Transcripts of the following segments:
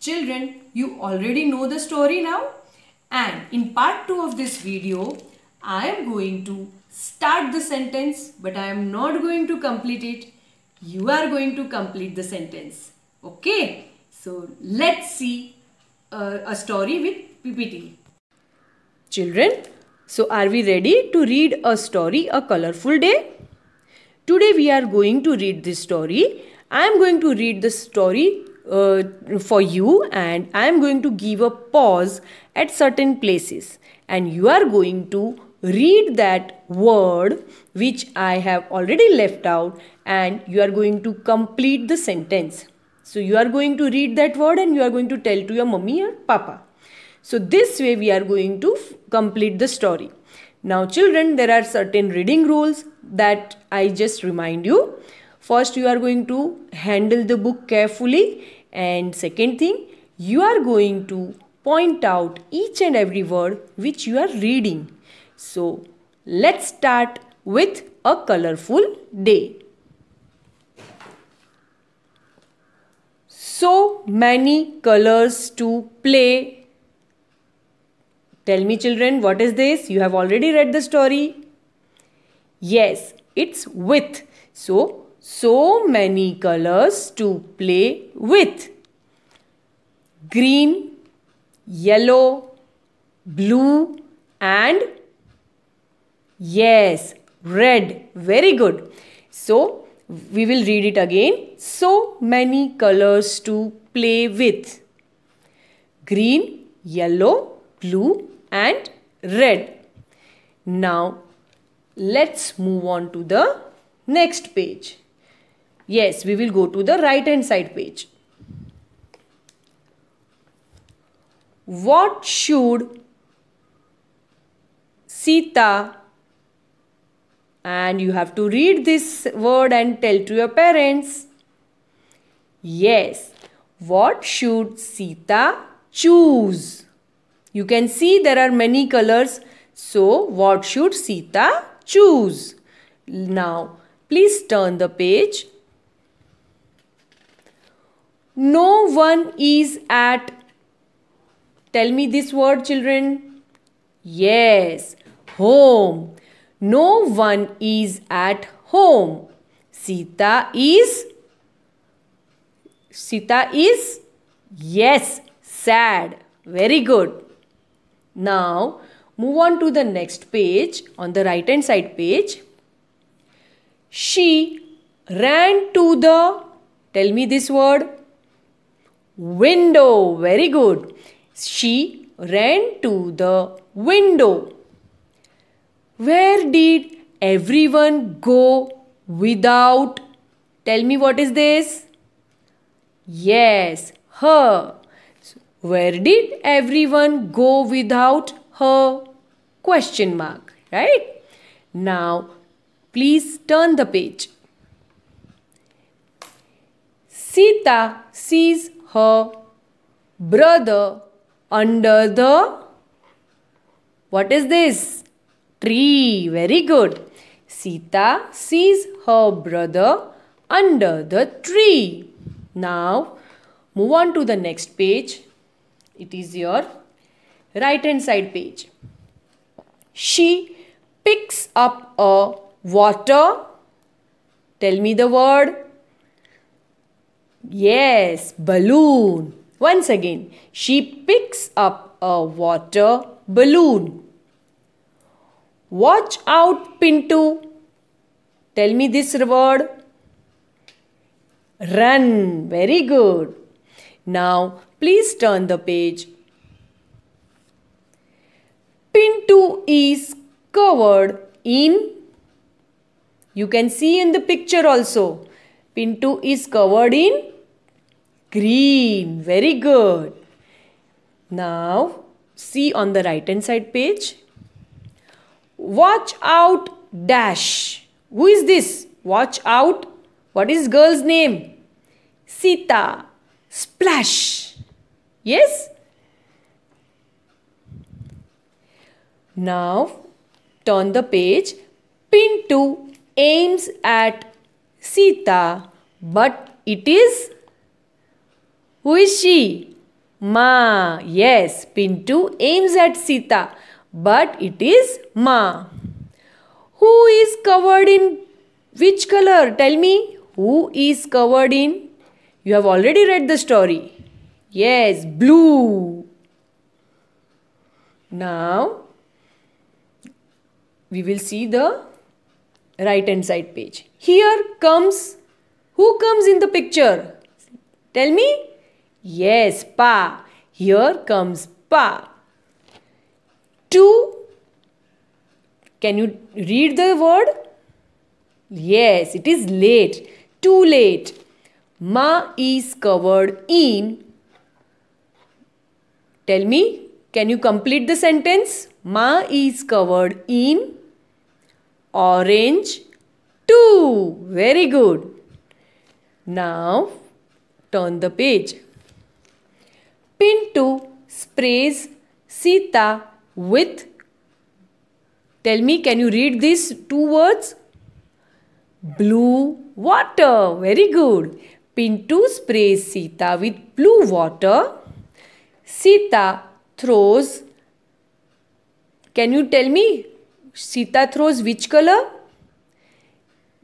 Children, you already know the story now and in part 2 of this video, I am going to start the sentence but I am not going to complete it. You are going to complete the sentence. Okay, so let's see uh, a story with PPT. Children, so are we ready to read a story, A Colorful Day? Today we are going to read this story. I am going to read the story uh, for you and I am going to give a pause at certain places and you are going to read that word which I have already left out and you are going to complete the sentence. So you are going to read that word and you are going to tell to your mummy or papa. So this way we are going to complete the story. Now children there are certain reading rules that I just remind you first you are going to handle the book carefully and second thing you are going to point out each and every word which you are reading so let's start with a colorful day so many colors to play Tell me, children, what is this? You have already read the story. Yes, it's with. So, so many colors to play with. Green, yellow, blue and yes, red. Very good. So, we will read it again. So many colors to play with. Green, yellow, blue and red. Now, let's move on to the next page. Yes, we will go to the right hand side page. What should Sita and you have to read this word and tell to your parents. Yes, what should Sita choose? You can see there are many colors. So, what should Sita choose? Now, please turn the page no one is at. Tell me this word, children. Yes, home. No one is at home. Sita is. Sita is. Yes, sad. Very good. Now, move on to the next page, on the right hand side page. She ran to the, tell me this word, window. Very good. She ran to the window. Where did everyone go without? Tell me what is this? Yes, her. Where did everyone go without her? Question mark, right? Now, please turn the page. Sita sees her brother under the what is this? Tree. Very good. Sita sees her brother under the tree. Now, move on to the next page. It is your right hand side page. She picks up a water. Tell me the word. Yes, balloon. Once again, she picks up a water balloon. Watch out, Pintu. Tell me this word. Run. Very good. Now, please turn the page. Pintu is covered in. You can see in the picture also. Pintu is covered in Green. Very good. Now, see on the right hand side page. Watch out dash. Who is this? Watch out. What is girl's name? Sita. Splash. Yes? Now, turn the page. Pintu aims at Sita, but it is who is she? Ma. Yes, Pintu aims at Sita, but it is Ma. Who is covered in which color? Tell me. Who is covered in? You have already read the story. Yes, blue. Now, we will see the right hand side page. Here comes, who comes in the picture? Tell me, Yes, pa. Here comes pa. Two. Can you read the word? Yes, it is late. Too late. Ma is covered in. Tell me, can you complete the sentence? Ma is covered in orange too. Very good. Now turn the page. Pintu sprays Sita with. Tell me, can you read these two words? Blue water. Very good. Pintu sprays Sita with blue water. Sita throws. Can you tell me? Sita throws which color?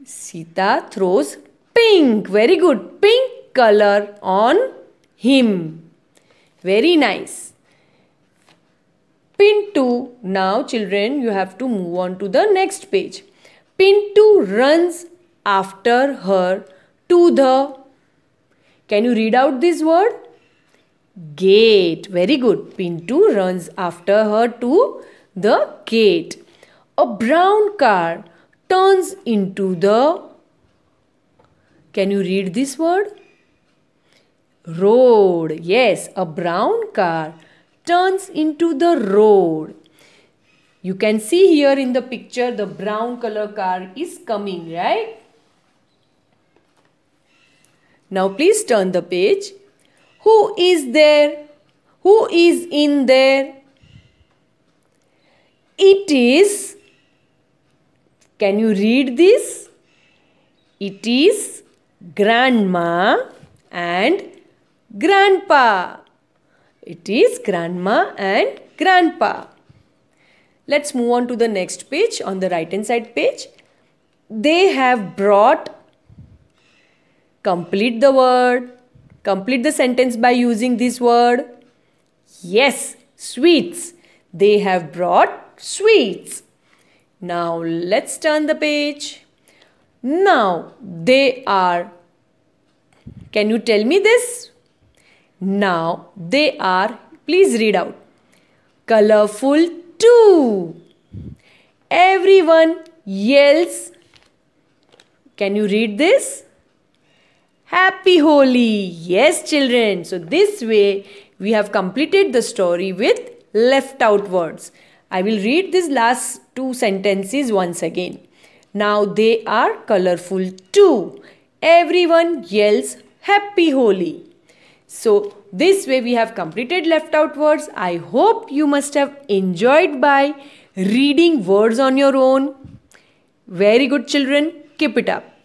Sita throws pink. Very good. Pink color on him. Very nice. Pin 2. Now children, you have to move on to the next page. Pin 2 runs after her to the... Can you read out this word? Gate. Very good. Pin 2 runs after her to the gate. A brown car turns into the... Can you read this word? Road. Yes, a brown car turns into the road. You can see here in the picture the brown color car is coming, right? Now please turn the page. Who is there? Who is in there? It is. Can you read this? It is grandma and Grandpa. It is grandma and grandpa. Let's move on to the next page on the right hand side page. They have brought. Complete the word. Complete the sentence by using this word. Yes, sweets. They have brought sweets. Now let's turn the page. Now they are. Can you tell me this? Now they are, please read out, colorful too. Everyone yells. Can you read this? Happy Holi! Yes, children. So, this way we have completed the story with left out words. I will read these last two sentences once again. Now they are colorful too. Everyone yells Happy Holi. So this way we have completed left out words. I hope you must have enjoyed by reading words on your own. Very good children, keep it up.